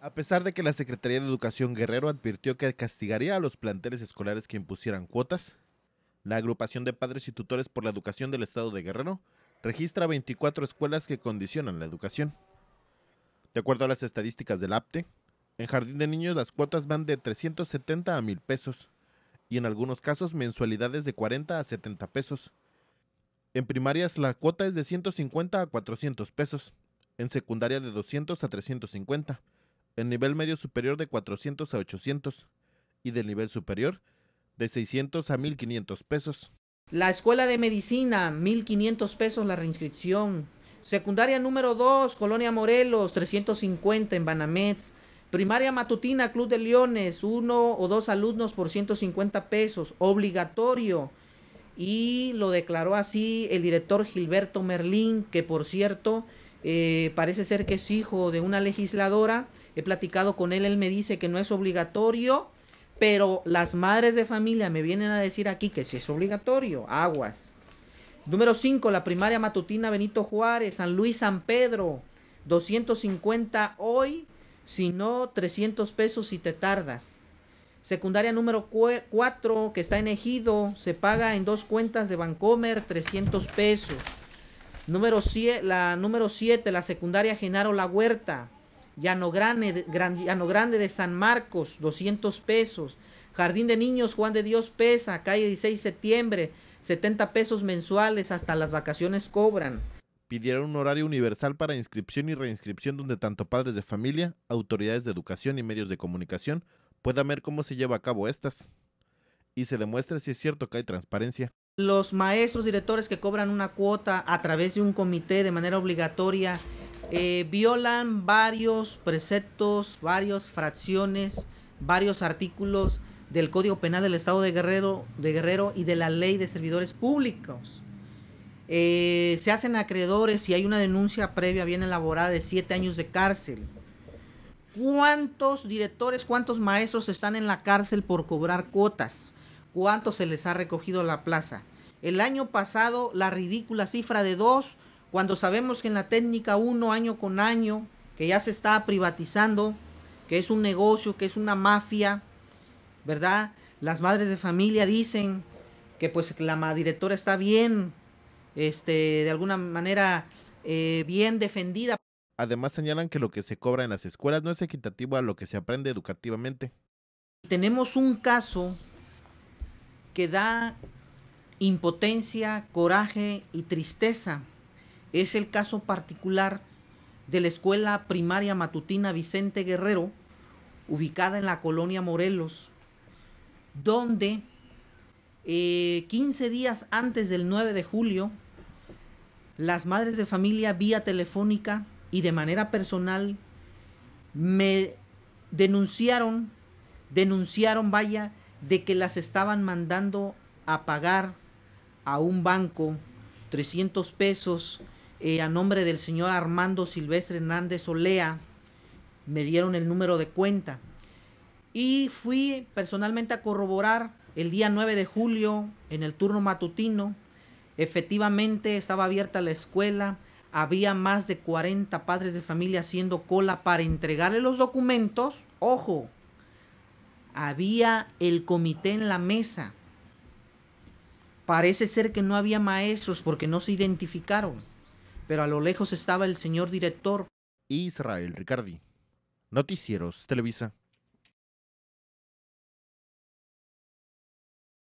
A pesar de que la Secretaría de Educación Guerrero advirtió que castigaría a los planteles escolares que impusieran cuotas, la agrupación de padres y tutores por la educación del estado de Guerrero registra 24 escuelas que condicionan la educación. De acuerdo a las estadísticas del APTE, en jardín de niños las cuotas van de 370 a 1000 pesos y en algunos casos mensualidades de 40 a 70 pesos. En primarias la cuota es de 150 a 400 pesos, en secundaria de 200 a 350 el nivel medio superior de 400 a 800 y del nivel superior de 600 a 1500 pesos. La escuela de medicina, 1500 pesos la reinscripción. Secundaria número 2, Colonia Morelos, 350 en Banamets. Primaria matutina, Club de Leones, uno o dos alumnos por 150 pesos, obligatorio. Y lo declaró así el director Gilberto Merlín, que por cierto eh, parece ser que es hijo de una legisladora He platicado con él, él me dice que no es obligatorio, pero las madres de familia me vienen a decir aquí que sí es obligatorio. Aguas. Número 5, la primaria matutina Benito Juárez, San Luis, San Pedro. 250 hoy, si no 300 pesos si te tardas. Secundaria número 4, que está en Ejido, se paga en dos cuentas de Bancomer, 300 pesos. Número siete, la número 7, la secundaria Genaro La Huerta, Llano Grande, Grande de San Marcos, 200 pesos. Jardín de Niños Juan de Dios Pesa, calle 16 de septiembre, 70 pesos mensuales, hasta las vacaciones cobran pidieron un horario universal para inscripción y reinscripción donde tanto padres de familia, autoridades de educación y medios de comunicación puedan ver cómo se lleva a cabo estas y se demuestre si es cierto que hay transparencia. Los maestros directores que cobran una cuota a través de un comité de manera obligatoria eh, violan varios preceptos, varias fracciones, varios artículos del Código Penal del Estado de Guerrero, de Guerrero y de la Ley de Servidores Públicos. Eh, se hacen acreedores y hay una denuncia previa bien elaborada de siete años de cárcel. ¿Cuántos directores, cuántos maestros están en la cárcel por cobrar cuotas? ¿Cuántos se les ha recogido la plaza? El año pasado la ridícula cifra de dos cuando sabemos que en la técnica uno año con año, que ya se está privatizando, que es un negocio, que es una mafia, ¿verdad? Las madres de familia dicen que pues la directora está bien, este, de alguna manera eh, bien defendida. Además señalan que lo que se cobra en las escuelas no es equitativo a lo que se aprende educativamente. Tenemos un caso que da impotencia, coraje y tristeza es el caso particular de la escuela primaria matutina Vicente Guerrero, ubicada en la colonia Morelos, donde 15 eh, días antes del 9 de julio, las madres de familia vía telefónica y de manera personal me denunciaron, denunciaron, vaya, de que las estaban mandando a pagar a un banco 300 pesos eh, a nombre del señor Armando Silvestre Hernández Olea, me dieron el número de cuenta. Y fui personalmente a corroborar el día 9 de julio en el turno matutino. Efectivamente estaba abierta la escuela, había más de 40 padres de familia haciendo cola para entregarle los documentos. Ojo, había el comité en la mesa. Parece ser que no había maestros porque no se identificaron pero a lo lejos estaba el señor director. Israel Ricardi. Noticieros Televisa.